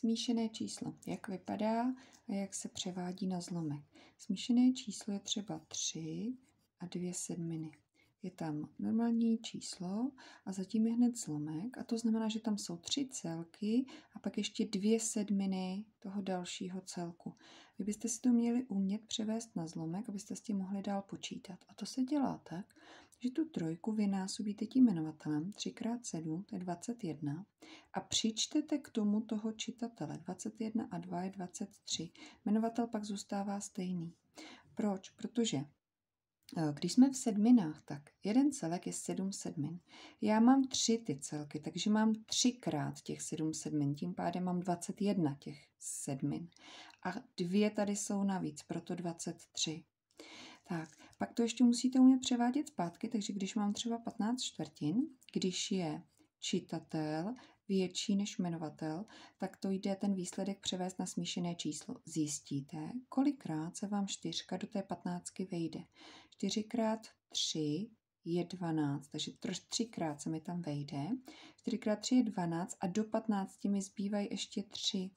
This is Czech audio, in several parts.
Smíšené číslo. Jak vypadá a jak se převádí na zlomek. Smíšené číslo je třeba 3 a 2 sedminy. Je tam normální číslo a zatím je hned zlomek a to znamená, že tam jsou tři celky a pak ještě dvě sedminy toho dalšího celku. Vy byste si to měli umět převést na zlomek, abyste s tím mohli dál počítat. A to se dělá tak, že tu trojku vynásobíte tím jmenovatelem 3x7, to je 21, a přičtete k tomu toho čitatele. 21 a 2 je 23. Jmenovatel pak zůstává stejný. Proč? Protože eh, když jsme v sedminách, tak jeden celek je sedm sedmin. Já mám tři ty celky, takže mám třikrát těch sedm sedmin, tím pádem mám 21 těch sedmin. A dvě tady jsou navíc, proto 23. Tak, pak to ještě musíte umět převádět zpátky, takže když mám třeba 15 čtvrtin, když je čitatel větší než jmenovatel, tak to jde ten výsledek převést na smíšené číslo. Zjistíte, kolikrát se vám čtyřka do té patnáctky vejde. 4 x 3 je 12, takže třikrát se mi tam vejde. 4 x 3 je 12 a do 15 mi zbývají ještě 3.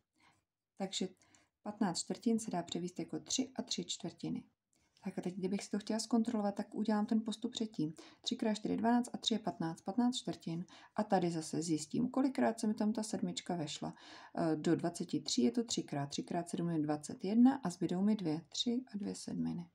Takže 15 čtvrtin se dá převést jako 3 a 3 čtvrtiny. Tak a teď, kdybych si to chtěla zkontrolovat, tak udělám ten postup předtím. 3 x 4 12 a 3 je 15, 15 čtvrtin. A tady zase zjistím, kolikrát se mi tam ta sedmička vešla. Eh, do 23 je to 3 x 3 x 7 je 21 a zbydou mi 2, 3 a 2 sedminy.